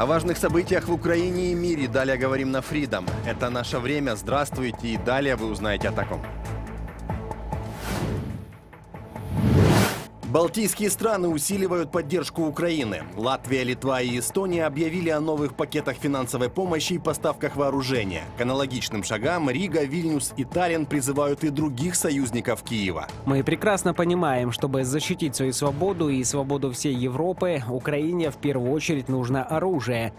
О важных событиях в Украине и мире далее говорим на Freedom. Это наше время. Здравствуйте и далее вы узнаете о таком. Балтийские страны усиливают поддержку Украины. Латвия, Литва и Эстония объявили о новых пакетах финансовой помощи и поставках вооружения. К аналогичным шагам Рига, Вильнюс и Таллин призывают и других союзников Киева. Мы прекрасно понимаем, чтобы защитить свою свободу и свободу всей Европы, Украине в первую очередь нужно оружие.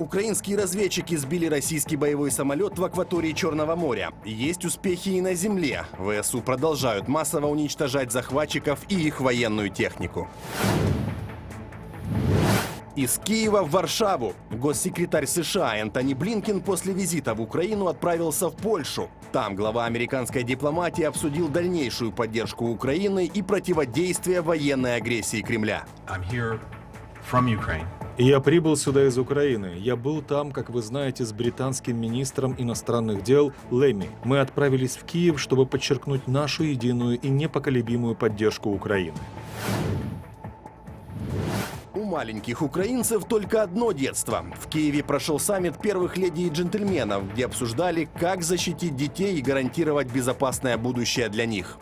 Украинские разведчики сбили российский боевой самолет в акватории Черного моря. Есть успехи и на земле. ВСУ продолжают массово уничтожать захватчиков и их военную технику. Из Киева в Варшаву. Госсекретарь США Энтони Блинкин после визита в Украину отправился в Польшу. Там глава американской дипломатии обсудил дальнейшую поддержку Украины и противодействие военной агрессии Кремля. I'm here from Ukraine. Я прибыл сюда из Украины. Я был там, как вы знаете, с британским министром иностранных дел Леми. Мы отправились в Киев, чтобы подчеркнуть нашу единую и непоколебимую поддержку Украины. У маленьких украинцев только одно детство. В Киеве прошел саммит первых леди и джентльменов, где обсуждали, как защитить детей и гарантировать безопасное будущее для них.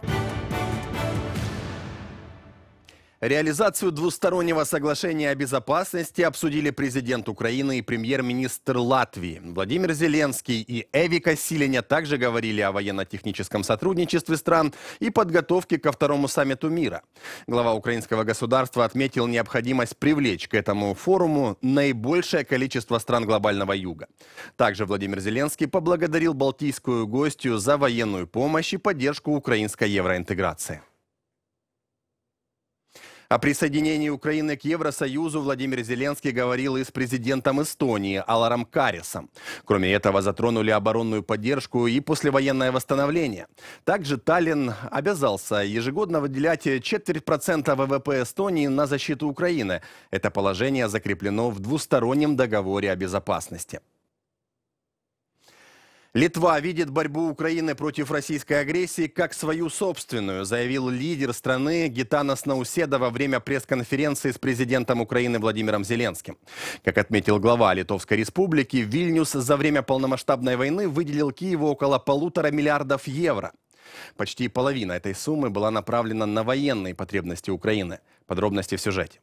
Реализацию двустороннего соглашения о безопасности обсудили президент Украины и премьер-министр Латвии. Владимир Зеленский и Эвика Силеня также говорили о военно-техническом сотрудничестве стран и подготовке ко второму саммиту мира. Глава украинского государства отметил необходимость привлечь к этому форуму наибольшее количество стран глобального юга. Также Владимир Зеленский поблагодарил балтийскую гостью за военную помощь и поддержку украинской евроинтеграции. О присоединении Украины к Евросоюзу Владимир Зеленский говорил и с президентом Эстонии Аларом Карисом. Кроме этого, затронули оборонную поддержку и послевоенное восстановление. Также Таллин обязался ежегодно выделять четверть процента ВВП Эстонии на защиту Украины. Это положение закреплено в двустороннем договоре о безопасности. Литва видит борьбу Украины против российской агрессии как свою собственную, заявил лидер страны Гитанас Науседа во время пресс-конференции с президентом Украины Владимиром Зеленским. Как отметил глава Литовской республики, Вильнюс за время полномасштабной войны выделил Киеву около полутора миллиардов евро. Почти половина этой суммы была направлена на военные потребности Украины. Подробности в сюжете.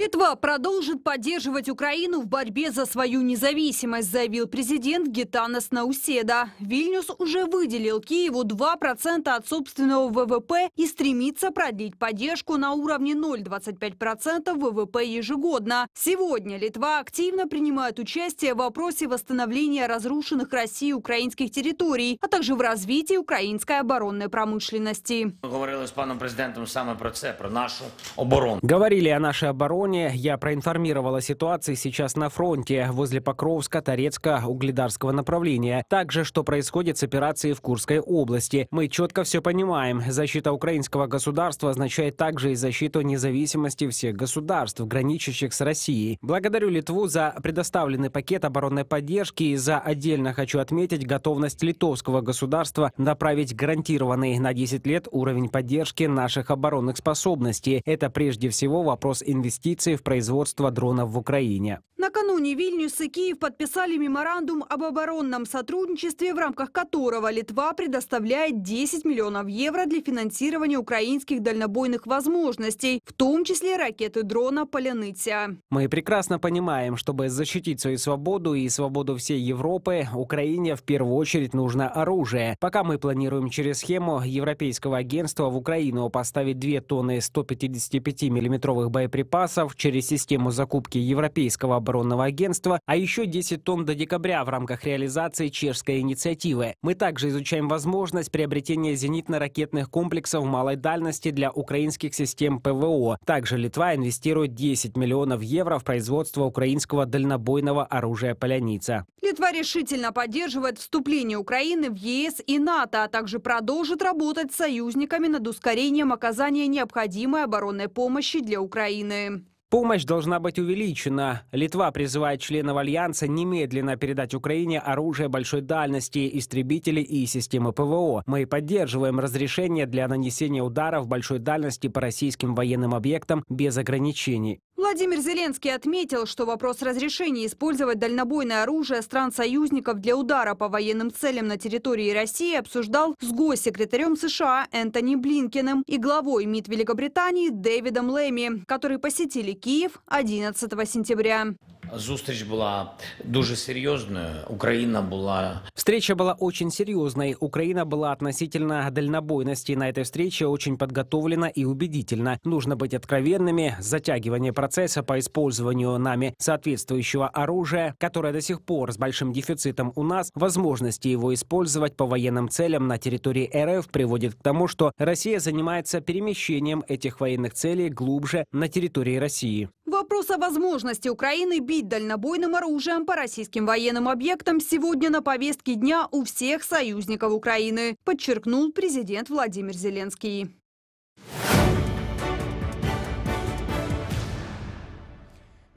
Литва продолжит поддерживать Украину в борьбе за свою независимость, заявил президент Гитанас Науседа. Вильнюс уже выделил Киеву 2% от собственного ВВП и стремится продлить поддержку на уровне 0,25% ВВП ежегодно. Сегодня Литва активно принимает участие в вопросе восстановления разрушенных России украинских территорий, а также в развитии украинской оборонной промышленности. Мы говорили с паном президентом самое про это, про нашу оборону. Говорили о нашей обороне Антоне. Я проинформировала о ситуации сейчас на фронте возле Покровска, Торецка, Угледарского направления. Также, что происходит с операцией в Курской области. Мы четко все понимаем. Защита украинского государства означает также и защиту независимости всех государств, граничащих с Россией. Благодарю Литву за предоставленный пакет оборонной поддержки и за отдельно хочу отметить готовность литовского государства направить гарантированный на 10 лет уровень поддержки наших оборонных способностей. Это прежде всего вопрос инвестиций инвестиции в производство дронов в Украине. Накануне Вильнюс и Киев подписали меморандум об оборонном сотрудничестве, в рамках которого Литва предоставляет 10 миллионов евро для финансирования украинских дальнобойных возможностей, в том числе ракеты дрона «Поляныця». Мы прекрасно понимаем, чтобы защитить свою свободу и свободу всей Европы, Украине в первую очередь нужно оружие. Пока мы планируем через схему Европейского агентства в Украину поставить 2 тонны 155 миллиметровых боеприпасов через систему закупки европейского оборонного агентства, а еще 10 тонн до декабря в рамках реализации чешской инициативы. Мы также изучаем возможность приобретения зенитно-ракетных комплексов малой дальности для украинских систем ПВО. Также Литва инвестирует 10 миллионов евро в производство украинского дальнобойного оружия «Поляница». Литва решительно поддерживает вступление Украины в ЕС и НАТО, а также продолжит работать с союзниками над ускорением оказания необходимой оборонной помощи для Украины. Помощь должна быть увеличена. Литва призывает членов Альянса немедленно передать Украине оружие большой дальности, истребители и системы ПВО. Мы поддерживаем разрешение для нанесения ударов большой дальности по российским военным объектам без ограничений. Владимир Зеленский отметил, что вопрос разрешения использовать дальнобойное оружие стран-союзников для удара по военным целям на территории России обсуждал с госсекретарем США Энтони Блинкиным и главой МИД Великобритании Дэвидом Лэми, которые посетили Киев 11 сентября. Зустріч була дуже серйозною. Україна була встреча была очень серьезной. Украина была относительно дальнобойности. На этой встрече очень подготовлена и убедительна. Нужно быть откровенными. Затягивание процесса по использованию нами соответствующего оружия, которое до сих пор с большим дефицитом у нас, возможности его использовать по военным целям на территории РФ приводит к тому, что Россия занимается перемещением этих военных целей глубже на территории России. Вопрос о возможности Украины бить бить дальнобойным оружием по российским военным объектам сегодня на повестке дня у всех союзников Украины, подчеркнул президент Владимир Зеленский.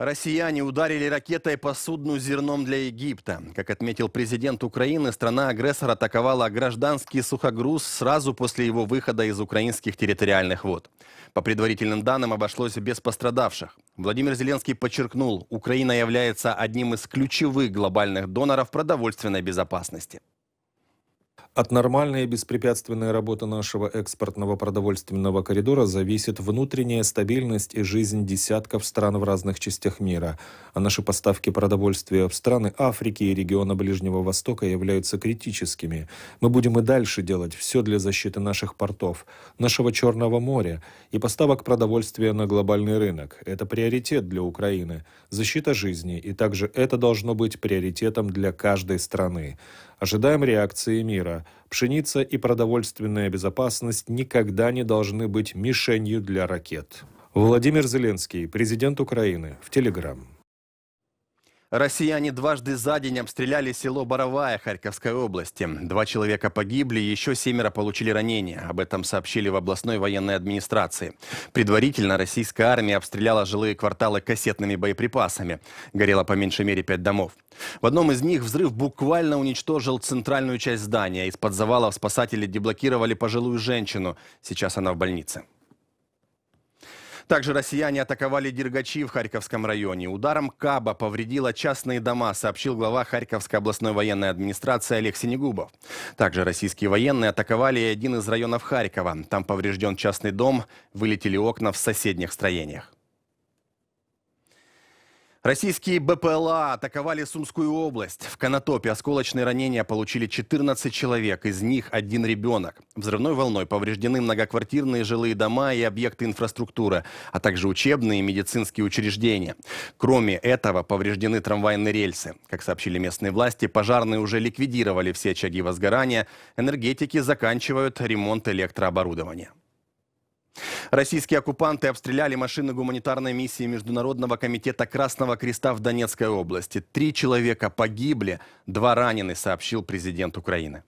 Россияне ударили ракетой по судну с зерном для Египта. Как отметил президент Украины, страна-агрессор атаковала гражданский сухогруз сразу после его выхода из украинских территориальных вод. По предварительным данным, обошлось без пострадавших. Владимир Зеленский подчеркнул, Украина является одним из ключевых глобальных доноров продовольственной безопасности. От нормальной и беспрепятственной работы нашего экспортного продовольственного коридора зависит внутренняя стабильность и жизнь десятков стран в разных частях мира. А наши поставки продовольствия в страны Африки и региона Ближнего Востока являются критическими. Мы будем и дальше делать все для защиты наших портов, нашего Черного моря и поставок продовольствия на глобальный рынок. Это приоритет для Украины, защита жизни, и также это должно быть приоритетом для каждой страны. Ожидаем реакции мира. Пшеница и продовольственная безопасность никогда не должны быть мишенью для ракет. Владимир Зеленский, президент Украины, в Телеграм. Россияне дважды за день обстреляли село Боровая Харьковской области. Два человека погибли, еще семеро получили ранения. Об этом сообщили в областной военной администрации. Предварительно российская армия обстреляла жилые кварталы кассетными боеприпасами. Горело по меньшей мере пять домов. В одном из них взрыв буквально уничтожил центральную часть здания. Из-под завалов спасатели деблокировали пожилую женщину. Сейчас она в больнице. Также россияне атаковали Дергачи в Харьковском районе. Ударом Каба повредило частные дома, сообщил глава Харьковской областной военной администрации Олег Синегубов. Также российские военные атаковали один из районов Харькова. Там поврежден частный дом, вылетели окна в соседних строениях. Российские БПЛА атаковали Сумскую область. В Конотопе осколочные ранения получили 14 человек, из них один ребенок. Взрывной волной повреждены многоквартирные жилые дома и объекты инфраструктуры, а также учебные и медицинские учреждения. Кроме этого, повреждены трамвайные рельсы. Как сообщили местные власти, пожарные уже ликвидировали все очаги возгорания, энергетики заканчивают ремонт электрооборудования. Российские оккупанты обстреляли машины гуманитарной миссии Международного комитета Красного Креста в Донецкой области. Три человека погибли, два ранены, сообщил президент Украины.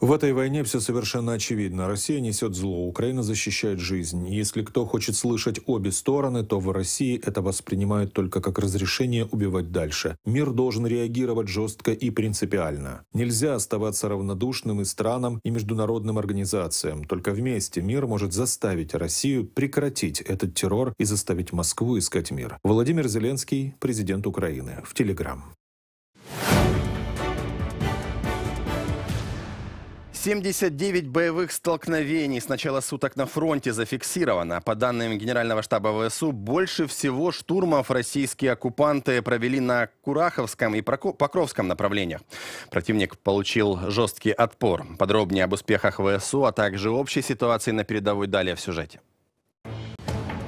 В этой войне все совершенно очевидно. Россия несет зло, Украина защищает жизнь. Если кто хочет слышать обе стороны, то в России это воспринимают только как разрешение убивать дальше. Мир должен реагировать жестко и принципиально. Нельзя оставаться равнодушным и странам, и международным организациям. Только вместе мир может заставить Россию прекратить этот террор и заставить Москву искать мир. Владимир Зеленский, президент Украины. В Телеграм. 79 боевых столкновений с начала суток на фронте зафиксировано. По данным Генерального штаба ВСУ, больше всего штурмов российские оккупанты провели на Кураховском и Покровском направлениях. Противник получил жесткий отпор. Подробнее об успехах ВСУ, а также общей ситуации на передовой далее в сюжете.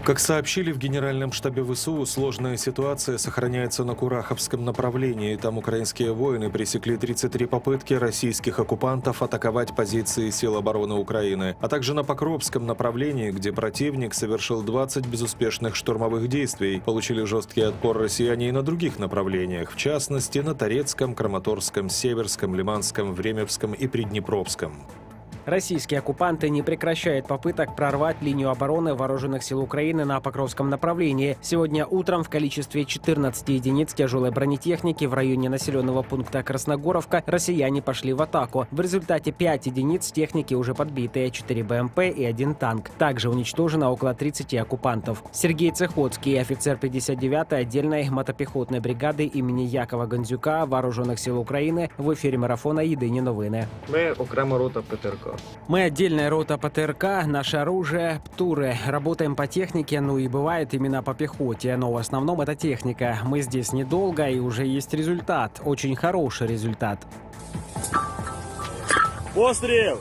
Как сообщили в Генеральном штабе ВСУ, сложная ситуация сохраняется на Кураховском направлении. Там украинские воины пресекли 33 попытки российских оккупантов атаковать позиции сил обороны Украины, а также на Покровском направлении, где противник совершил 20 безуспешных штурмовых действий. Получили жесткий отпор россияне и на других направлениях, в частности на Торецком, Краматорском, Северском, Лиманском, Времевском и Приднепровском. Российские оккупанты не прекращают попыток прорвать линию обороны вооруженных сил Украины на Покровском направлении. Сегодня утром в количестве 14 единиц тяжелой бронетехники в районе населенного пункта Красногоровка россияне пошли в атаку. В результате 5 единиц техники уже подбиты, 4 БМП и 1 танк. Также уничтожено около 30 оккупантов. Сергей Цехоцкий, офицер 59-й отдельной мотопехотной бригады имени Якова Гандзюка Вооруженных сил Украины в эфире марафона Єдині новини. Ми окрема рота Петерка. Мы отдельная рота ПТРК, наше оружие – ПТУРы. Работаем по технике, ну и бывает именно по пехоте, но в основном это техника. Мы здесь недолго и уже есть результат, очень хороший результат. Острел!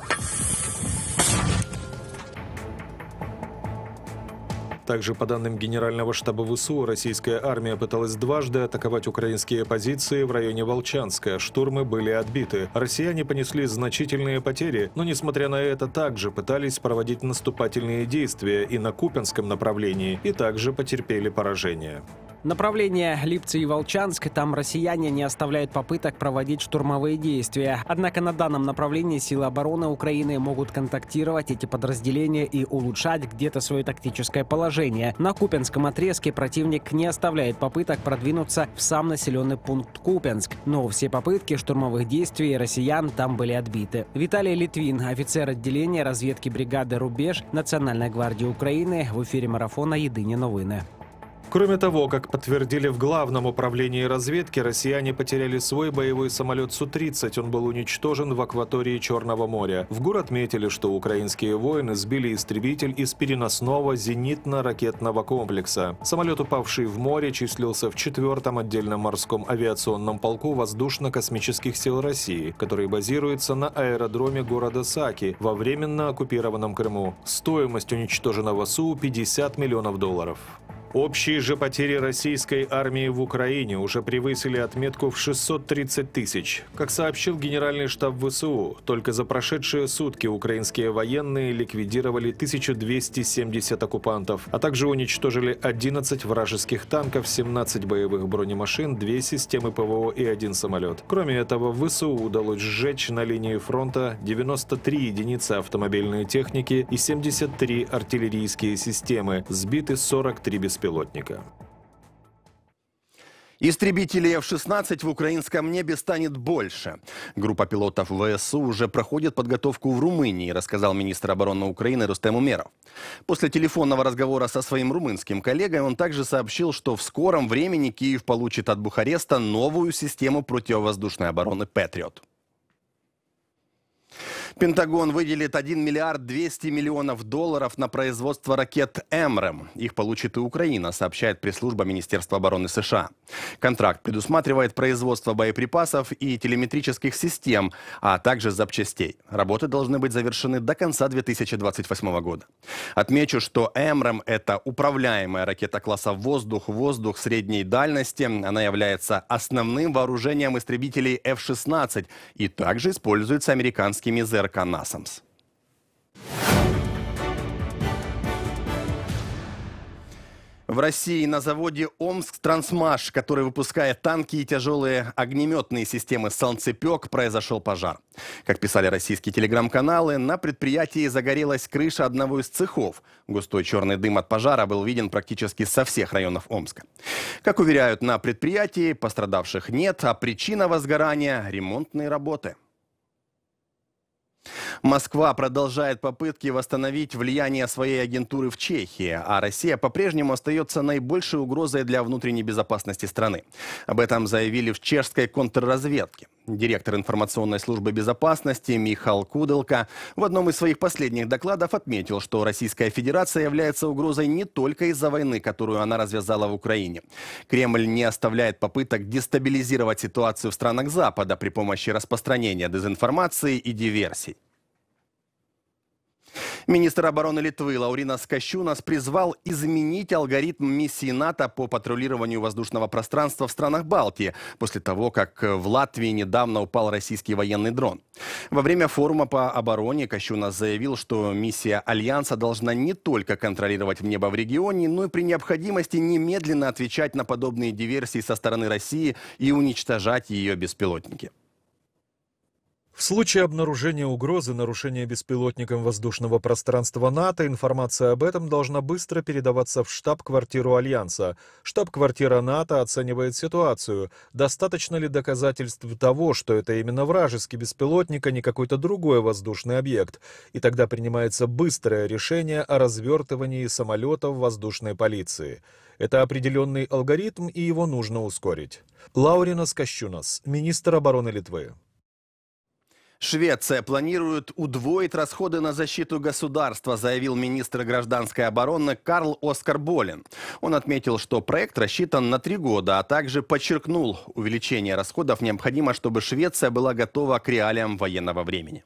Также, по данным Генерального штаба ВСУ, российская армия пыталась дважды атаковать украинские позиции в районе Волчанска. Штурмы были отбиты. Россияне понесли значительные потери, но, несмотря на это, также пытались проводить наступательные действия и на Купенском направлении, и также потерпели поражение. Направление Липцы и Волчанск, там россияне не оставляют попыток проводить штурмовые действия. Однако на данном направлении силы обороны Украины могут контактировать эти подразделения и улучшать где-то свое тактическое положение. На Купенском отрезке противник не оставляет попыток продвинуться в сам населенный пункт Купенск. Но все попытки штурмовых действий россиян там были отбиты. Виталий Литвин, офицер отделения разведки бригады «Рубеж» Национальной гвардии Украины в эфире марафона «Едині Новины. Кроме того, как подтвердили в Главном управлении разведки, россияне потеряли свой боевой самолет Су-30. Он был уничтожен в акватории Черного моря. В ГУР отметили, что украинские воины сбили истребитель из переносного зенитно-ракетного комплекса. Самолет, упавший в море, числился в 4-м отдельном морском авиационном полку Воздушно-космических сил России, который базируется на аэродроме города Саки во временно оккупированном Крыму. Стоимость уничтоженного СУ – 50 миллионов долларов. Общие же потери российской армии в Украине уже превысили отметку в 630 тысяч. Как сообщил Генеральный штаб ВСУ, только за прошедшие сутки украинские военные ликвидировали 1270 оккупантов, а также уничтожили 11 вражеских танков, 17 боевых бронемашин, 2 системы ПВО и 1 самолет. Кроме этого, ВСУ удалось сжечь на линии фронта 93 единицы автомобильной техники и 73 артиллерийские системы, сбиты 43 беспилотника беспилотника. Истребителей F-16 в украинском небе станет больше. Группа пилотов ВСУ уже проходит подготовку в Румынии, рассказал министр обороны Украины Рустем Умеров. После телефонного разговора со своим румынским коллегой он также сообщил, что в скором времени Киев получит от Бухареста новую систему противовоздушной обороны «Патриот». Пентагон выделит 1 миллиард 200 миллионов долларов на производство ракет «Эмрем». Их получит и Украина, сообщает пресс-служба Министерства обороны США. Контракт предусматривает производство боеприпасов и телеметрических систем, а также запчастей. Работы должны быть завершены до конца 2028 года. Отмечу, что «Эмрем» — это управляемая ракета класса «Воздух-воздух» средней дальности. Она является основным вооружением истребителей F-16 и также используется американскими «Зенитами». ЦРК «Насамс». В России на заводе Омск Трансмаш, который выпускает танки и тяжелые огнеметные системы «Солнцепек», произошел пожар. Как писали российские телеграм-каналы, на предприятии загорелась крыша одного из цехов. Густой черный дым от пожара был виден практически со всех районов Омска. Как уверяют на предприятии, пострадавших нет, а причина возгорания – ремонтные работы. Москва продолжает попытки восстановить влияние своей агентуры в Чехии, а Россия по-прежнему остается наибольшей угрозой для внутренней безопасности страны. Об этом заявили в чешской контрразведке. Директор информационной службы безопасности Михаил Куделка в одном из своих последних докладов отметил, что Российская Федерация является угрозой не только из-за войны, которую она развязала в Украине. Кремль не оставляет попыток дестабилизировать ситуацию в странах Запада при помощи распространения дезинформации и диверсий. Министр обороны Литвы Лаурина Скощунас призвал изменить алгоритм миссии НАТО по патрулированию воздушного пространства в странах Балтии после того, как в Латвии недавно упал российский военный дрон. Во время форума по обороне Кощунас заявил, что миссия Альянса должна не только контролировать небо в регионе, но и при необходимости немедленно отвечать на подобные диверсии со стороны России и уничтожать ее беспилотники. В случае обнаружения угрозы нарушения беспилотником воздушного пространства НАТО, информация об этом должна быстро передаваться в штаб-квартиру Альянса. Штаб-квартира НАТО оценивает ситуацию, достаточно ли доказательств того, что это именно вражеский беспилотник, а не какой-то другой воздушный объект, и тогда принимается быстрое решение о развертывании самолетов воздушной полиции. Это определенный алгоритм, и его нужно ускорить. Лаурина Скощунас, министр обороны Литвы. Швеция планирует удвоить расходы на защиту государства, заявил министр гражданской обороны Карл Оскар Болин. Он отметил, что проект рассчитан на три года, а также подчеркнул, увеличение расходов необходимо, чтобы Швеция была готова к реалиям военного времени.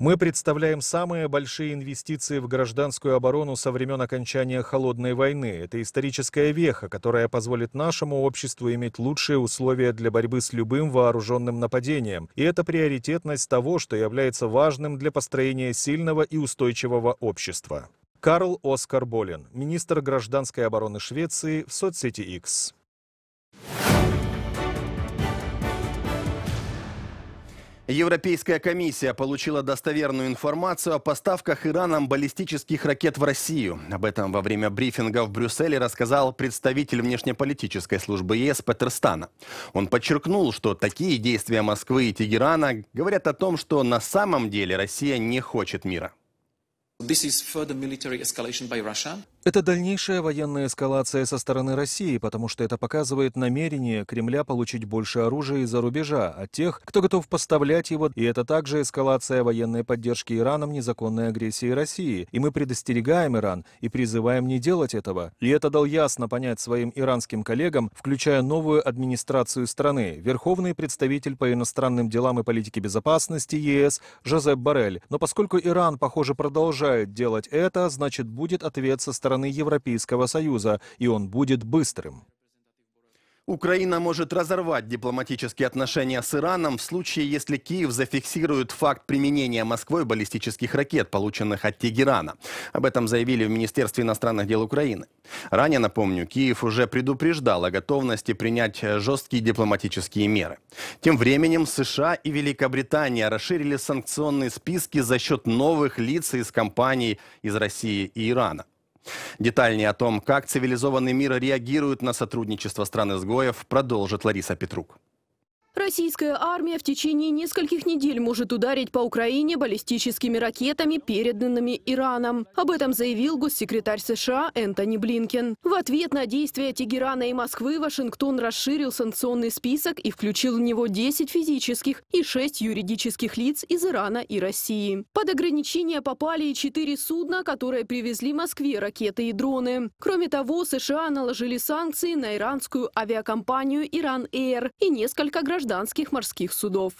Мы представляем самые большие инвестиции в гражданскую оборону со времен окончания Холодной войны. Это историческая веха, которая позволит нашему обществу иметь лучшие условия для борьбы с любым вооруженным нападением. И это приоритетность того, что является важным для построения сильного и устойчивого общества. Карл Оскар Болин, министр гражданской обороны Швеции в соцсети X. Европейская комиссия получила достоверную информацию о поставках Ираном баллистических ракет в Россию. Об этом во время брифинга в Брюсселе рассказал представитель внешнеполитической службы ЕС Петер Он подчеркнул, что такие действия Москвы и Тегерана говорят о том, что на самом деле Россия не хочет мира. Это дальнейшая военная эскалация со стороны России, потому что это показывает намерение Кремля получить больше оружия из-за рубежа от а тех, кто готов поставлять его, и это также эскалация военной поддержки Ираном незаконной агрессии России. И мы предостерегаем Иран и призываем не делать этого. И это дал ясно понять своим иранским коллегам, включая новую администрацию страны, верховный представитель по иностранным делам и политике безопасности ЕС Жозеп Барель. Но поскольку Иран, похоже, продолжает делать это, значит будет ответ со стороны страны Европейского Союза, и он будет быстрым. Украина может разорвать дипломатические отношения с Ираном в случае, если Киев зафиксирует факт применения Москвой баллистических ракет, полученных от Тегерана. Об этом заявили в Министерстве иностранных дел Украины. Ранее, напомню, Киев уже предупреждал о готовности принять жесткие дипломатические меры. Тем временем США и Великобритания расширили санкционные списки за счет новых лиц из компаний из России и Ирана. Детальнее о том, как цивилизованный мир реагирует на сотрудничество стран изгоев, продолжит Лариса Петрук. Российская армия в течение нескольких недель может ударить по Украине баллистическими ракетами, переданными Ираном. Об этом заявил госсекретарь США Энтони Блинкен. В ответ на действия Тегерана и Москвы Вашингтон расширил санкционный список и включил в него 10 физических и 6 юридических лиц из Ирана и России. Под ограничения попали и 4 судна, которые привезли Москве ракеты и дроны. Кроме того, США наложили санкции на иранскую авиакомпанию «Иран-Эйр» и несколько граждан гражданских морских судов.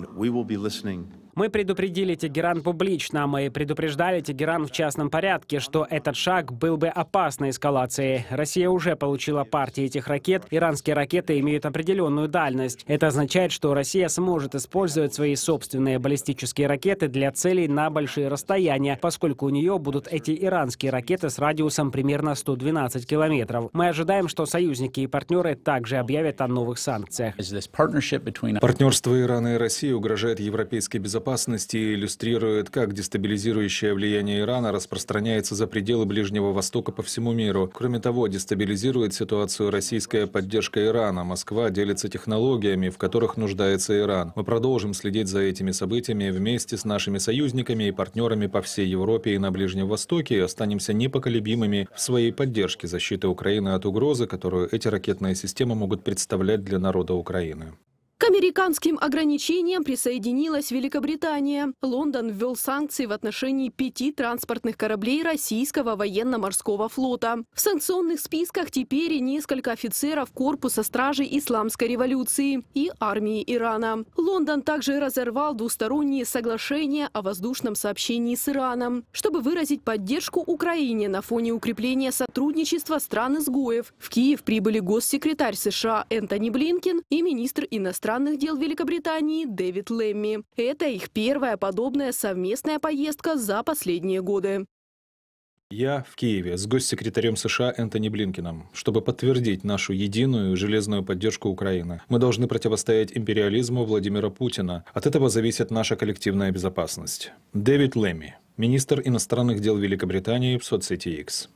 We will be listening мы предупредили Тегеран публично, мы предупреждали Тегеран в частном порядке, что этот шаг был бы опасной эскалацией. Россия уже получила партии этих ракет. Иранские ракеты имеют определенную дальность. Это означает, что Россия сможет использовать свои собственные баллистические ракеты для целей на большие расстояния, поскольку у нее будут эти иранские ракеты с радиусом примерно 112 километров. Мы ожидаем, что союзники и партнеры также объявят о новых санкциях. Партнерство Ирана и России угрожает европейской безопасности безопасности иллюстрирует, как дестабилизирующее влияние Ирана распространяется за пределы Ближнего Востока по всему миру. Кроме того, дестабилизирует ситуацию российская поддержка Ирана. Москва делится технологиями, в которых нуждается Иран. Мы продолжим следить за этими событиями вместе с нашими союзниками и партнерами по всей Европе и на Ближнем Востоке и останемся непоколебимыми в своей поддержке защиты Украины от угрозы, которую эти ракетные системы могут представлять для народа Украины. К американским ограничениям присоединилась Великобритания. Лондон ввел санкции в отношении пяти транспортных кораблей российского военно-морского флота. В санкционных списках теперь и несколько офицеров Корпуса стражи Исламской революции и армии Ирана. Лондон также разорвал двусторонние соглашения о воздушном сообщении с Ираном, чтобы выразить поддержку Украине на фоне укрепления сотрудничества стран-изгоев. В Киев прибыли госсекретарь США Энтони Блинкин и министр иностранных иностранных дел Великобритании Дэвид Лемми. Это их первая подобная совместная поездка за последние годы. Я в Киеве с госсекретарем США Энтони Блинкином, чтобы подтвердить нашу единую железную поддержку Украины. Мы должны противостоять империализму Владимира Путина. От этого зависит наша коллективная безопасность. Дэвид Лемми, министр иностранных дел Великобритании в соцсети X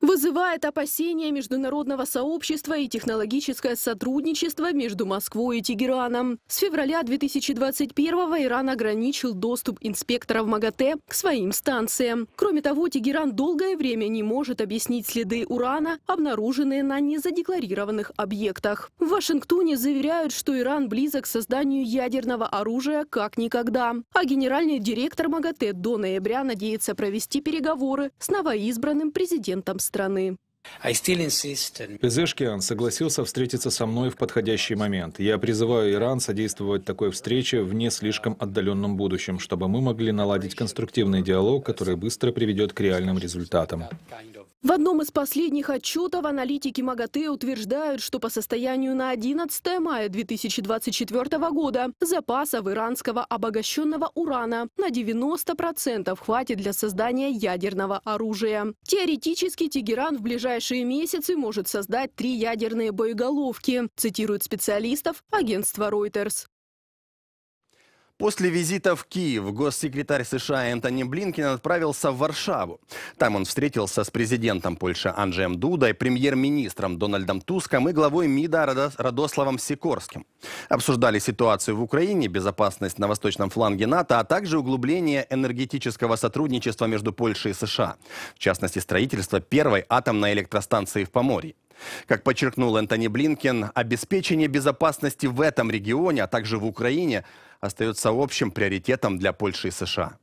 вызывает опасения международного сообщества и технологическое сотрудничество между Москвой и Тегераном. С февраля 2021-го Иран ограничил доступ инспекторов МАГАТЭ к своим станциям. Кроме того, Тегеран долгое время не может объяснить следы урана, обнаруженные на незадекларированных объектах. В Вашингтоне заверяют, что Иран близок к созданию ядерного оружия как никогда. А генеральный директор МАГАТЭ до ноября надеется провести переговоры с новоизбранным президентом страны. Пезешкиан согласился встретиться со мной в подходящий момент. Я призываю Иран содействовать такой встрече в не слишком отдаленном будущем, чтобы мы могли наладить конструктивный диалог, который быстро приведет к реальным результатам. В одном из последних отчетов аналитики МАГАТЭ утверждают, что по состоянию на 11 мая 2024 года запасов иранского обогащенного урана на 90% хватит для создания ядерного оружия. Теоретически Тегеран в ближайшее ближайшие месяцы может создать три ядерные боеголовки, цитируют специалистов агентства Reuters. После визита в Киев госсекретарь США Энтони Блинкин отправился в Варшаву. Там он встретился с президентом Польши Анджеем Дудой, премьер-министром Дональдом Туском и главой МИДа Радославом Сикорским. Обсуждали ситуацию в Украине, безопасность на восточном фланге НАТО, а также углубление энергетического сотрудничества между Польшей и США. В частности, строительство первой атомной электростанции в Поморье. Как подчеркнул Энтони Блинкен, обеспечение безопасности в этом регионе, а также в Украине – остается общим приоритетом для Польши и США.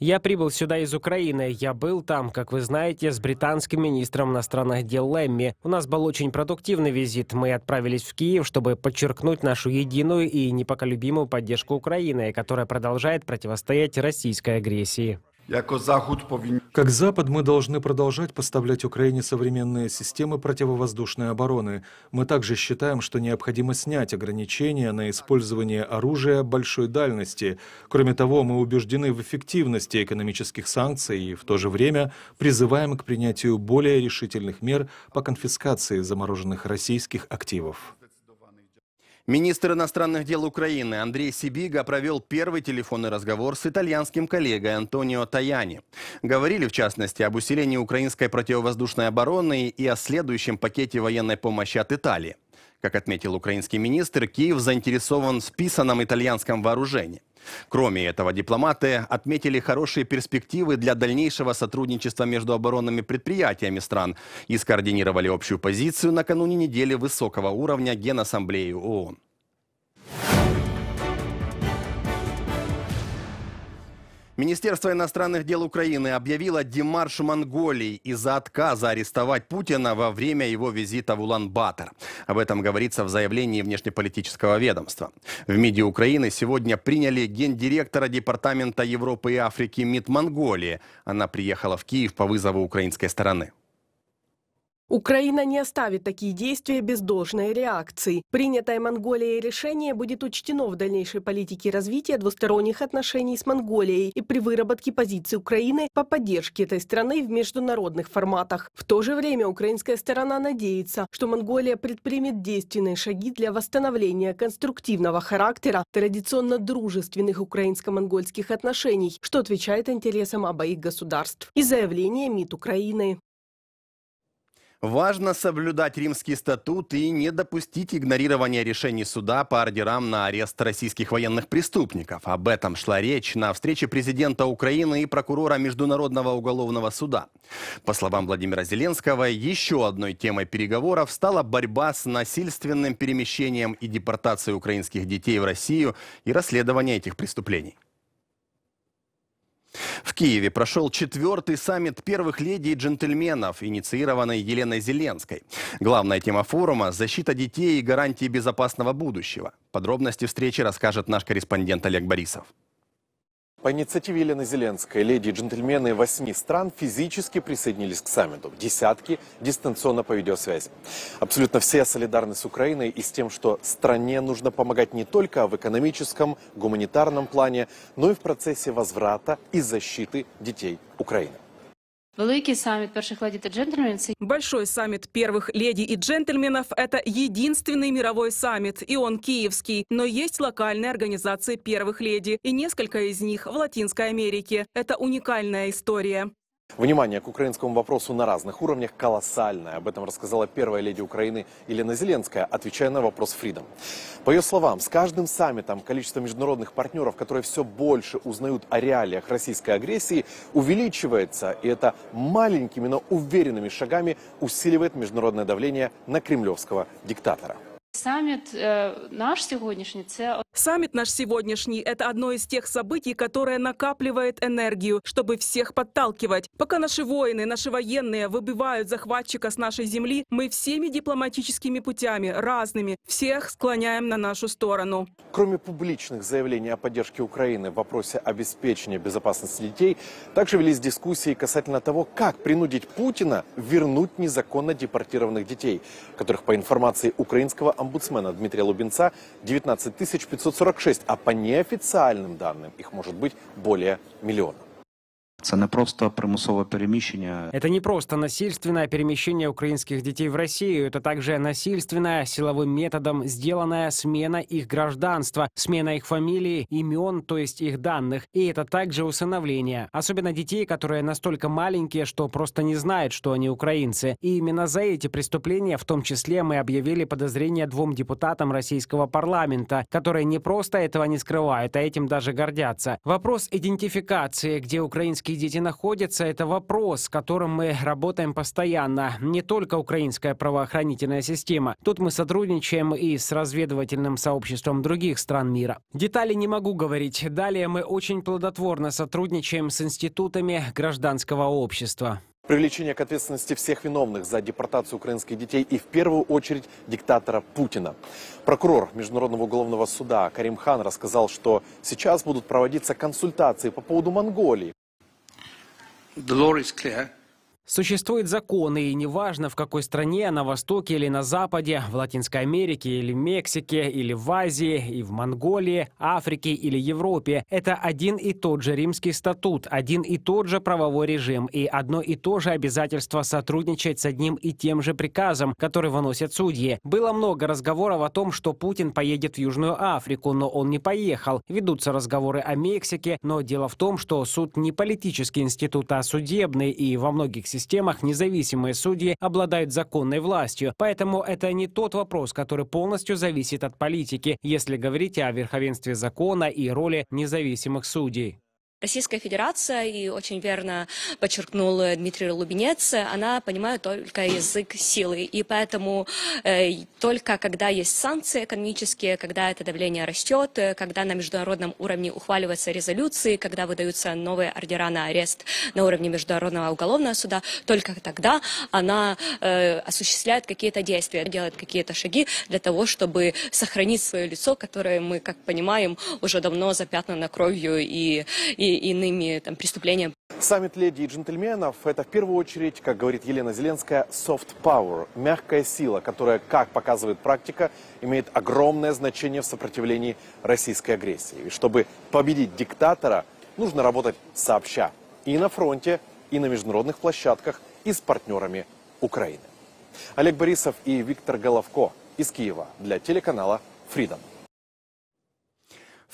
Я прибыл сюда из Украины. Я был там, как вы знаете, с британским министром иностранных дел Лемми. У нас был очень продуктивный визит. Мы отправились в Киев, чтобы подчеркнуть нашу единую и непоколюбимую поддержку Украины, которая продолжает противостоять российской агрессии. Как Запад мы должны продолжать поставлять Украине современные системы противовоздушной обороны. Мы также считаем, что необходимо снять ограничения на использование оружия большой дальности. Кроме того, мы убеждены в эффективности экономических санкций и в то же время призываем к принятию более решительных мер по конфискации замороженных российских активов. Министр иностранных дел Украины Андрей Сибига провел первый телефонный разговор с итальянским коллегой Антонио Таяни. Говорили, в частности, об усилении украинской противовоздушной обороны и о следующем пакете военной помощи от Италии. Как отметил украинский министр, Киев заинтересован в списанном итальянском вооружении. Кроме этого, дипломаты отметили хорошие перспективы для дальнейшего сотрудничества между оборонными предприятиями стран и скоординировали общую позицию накануне недели высокого уровня Генассамблеи ООН. Министерство иностранных дел Украины объявило демарш Монголии из-за отказа арестовать Путина во время его визита в Улан-Батор. Об этом говорится в заявлении внешнеполитического ведомства. В МИДе Украины сегодня приняли гендиректора Департамента Европы и Африки МИД Монголии. Она приехала в Киев по вызову украинской стороны. Украина не оставит такие действия без должной реакции. Принятое Монголией решение будет учтено в дальнейшей политике развития двусторонних отношений с Монголией и при выработке позиции Украины по поддержке этой страны в международных форматах. В то же время украинская сторона надеется, что Монголия предпримет действенные шаги для восстановления конструктивного характера традиционно дружественных украинско-монгольских отношений, что отвечает интересам обоих государств и заявление МИД Украины. Важно соблюдать римский статут и не допустить игнорирования решений суда по ордерам на арест российских военных преступников. Об этом шла речь на встрече президента Украины и прокурора Международного уголовного суда. По словам Владимира Зеленского, еще одной темой переговоров стала борьба с насильственным перемещением и депортацией украинских детей в Россию и расследование этих преступлений. В Киеве прошел четвертый саммит первых леди и джентльменов, инициированный Еленой Зеленской. Главная тема форума – защита детей и гарантии безопасного будущего. Подробности встречи расскажет наш корреспондент Олег Борисов. По инициативе Елены Зеленской леди и джентльмены восьми стран физически присоединились к саммиту. Десятки дистанционно по видеосвязи. Абсолютно все солидарны с Украиной и с тем, что стране нужно помогать не только в экономическом, гуманитарном плане, но и в процессе возврата и защиты детей Украины. Великий саммит первых леди и джентльменов. Большой саммит первых леди и джентльменов – это единственный мировой саммит, и он киевский. Но есть локальные организации первых леди, и несколько из них в Латинской Америке. Это уникальная история. Внимание к украинскому вопросу на разных уровнях колоссальное. Об этом рассказала первая леди Украины Елена Зеленская, отвечая на вопрос Freedom. По ее словам, с каждым саммитом количество международных партнеров, которые все больше узнают о реалиях российской агрессии, увеличивается. И это маленькими, но уверенными шагами усиливает международное давление на кремлевского диктатора. Саммит э, наш сегодняшний це... Саммит наш сегодняшний – это одно из тех событий, которое накапливает энергию, чтобы всех подталкивать. Пока наши воины, наши военные выбивают захватчика с нашей земли, мы всеми дипломатическими путями, разными, всех склоняем на нашу сторону. Кроме публичных заявлений о поддержке Украины в вопросе обеспечения безопасности детей, также велись дискуссии касательно того, как принудить Путина вернуть незаконно депортированных детей, которых, по информации украинского омбудсмена Дмитрия Лубенца 19 546, а по неофициальным данным их может быть более миллиона. Це не просто примусове переміщення. Это не просто насильственное перемещение украинских детей в Россию. Это также насильственная силовым методом сделанная смена их гражданства, смена их фамилии, имен, то есть их данных. И это также усыновление. Особенно детей, которые настолько маленькие, что просто не знают, что они украинцы. И именно за эти преступления, в том числе, мы объявили подозрение двум депутатам российского парламента, которые не просто этого не скрывают, а этим даже гордятся. Вопрос идентификации, где украинские эти дети находятся, это вопрос, с которым мы работаем постоянно. Не только украинская правоохранительная система. Тут мы сотрудничаем и с разведывательным сообществом других стран мира. Детали не могу говорить. Далее мы очень плодотворно сотрудничаем с институтами гражданского общества. Привлечение к ответственности всех виновных за депортацию украинских детей и в первую очередь диктатора Путина. Прокурор Международного уголовного суда Карим Хан рассказал, что сейчас будут проводиться консультации по поводу Монголии. the law is clear. Существуют законы, и неважно, в какой стране, на Востоке или на Западе, в Латинской Америке или Мексике, или в Азии, и в Монголии, Африке или Европе, это один и тот же римский статут, один и тот же правовой режим и одно и то же обязательство сотрудничать с одним и тем же приказом, который выносят судьи. Было много разговоров о том, что Путин поедет в Южную Африку, но он не поехал. Ведутся разговоры о Мексике, но дело в том, что суд не политический институт, а судебный, и во многих системах независимые судьи обладают законной властью, поэтому это не тот вопрос, который полностью зависит от политики, если говорить о верховенстве закона и роли независимых судей. Российская Федерация, и очень верно подчеркнул э, Дмитрий Лубинец, э, она понимает только язык силы. И поэтому э, только когда есть санкции экономические, когда это давление растет, э, когда на международном уровне ухваливаются резолюции, когда выдаются новые ордера на арест на уровне Международного уголовного суда, только тогда она э, осуществляет какие-то действия, делает какие-то шаги для того, чтобы сохранить свое лицо, которое мы, как понимаем, уже давно запятнано кровью и, и иными там, преступлениями. Саммит леди и джентльменов – это в первую очередь, как говорит Елена Зеленская, soft power – мягкая сила, которая, как показывает практика, имеет огромное значение в сопротивлении российской агрессии. И чтобы победить диктатора, нужно работать сообща и на фронте, и на международных площадках, и с партнерами Украины. Олег Борисов и Виктор Головко из Киева для телеканала Freedom.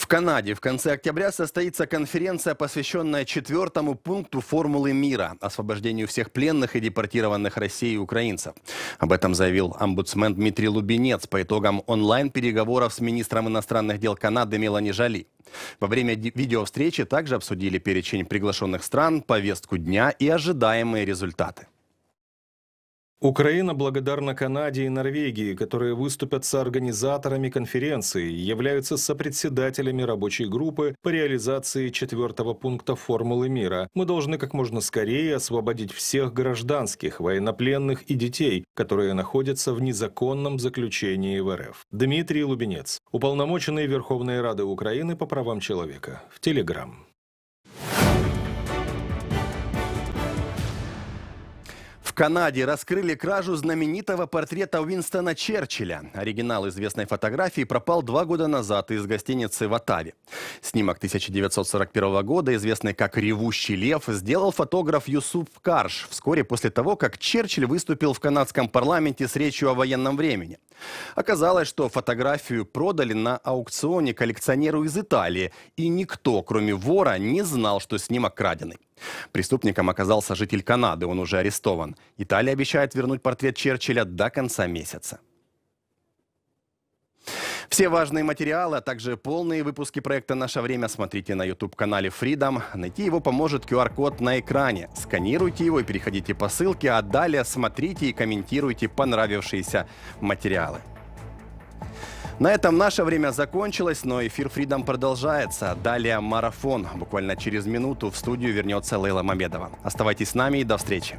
В Канаде в конце октября состоится конференция, посвященная четвертому пункту формулы мира – освобождению всех пленных и депортированных России украинцев. Об этом заявил омбудсмен Дмитрий Лубинец по итогам онлайн-переговоров с министром иностранных дел Канады Мелани Жали. Во время видеовстречи также обсудили перечень приглашенных стран, повестку дня и ожидаемые результаты. Украина благодарна Канаде и Норвегии, которые выступят организаторами конференции и являются сопредседателями рабочей группы по реализации четвертого пункта «Формулы мира». Мы должны как можно скорее освободить всех гражданских, военнопленных и детей, которые находятся в незаконном заключении в РФ. Дмитрий Лубенец, уполномоченный Верховной Рады Украины по правам человека. В Телеграм. Канаде раскрыли кражу знаменитого портрета Уинстона Черчилля. Оригинал известной фотографии пропал два года назад из гостиницы в Оттаве. Снимок 1941 года, известный как «Ревущий лев», сделал фотограф Юсуп Карш вскоре после того, как Черчилль выступил в канадском парламенте с речью о военном времени. Оказалось, что фотографию продали на аукционе коллекционеру из Италии, и никто, кроме вора, не знал, что снимок краденый. Преступником оказался житель Канады, он уже арестован. Италия обещает вернуть портрет Черчилля до конца месяца. Все важные материалы, а также полные выпуски проекта «Наше время» смотрите на YouTube-канале Freedom. Найти его поможет QR-код на экране. Сканируйте его и переходите по ссылке, а далее смотрите и комментируйте понравившиеся материалы. На этом наше время закончилось, но эфир Freedom продолжается. Далее марафон. Буквально через минуту в студию вернется Лейла Мамедова. Оставайтесь с нами и до встречи.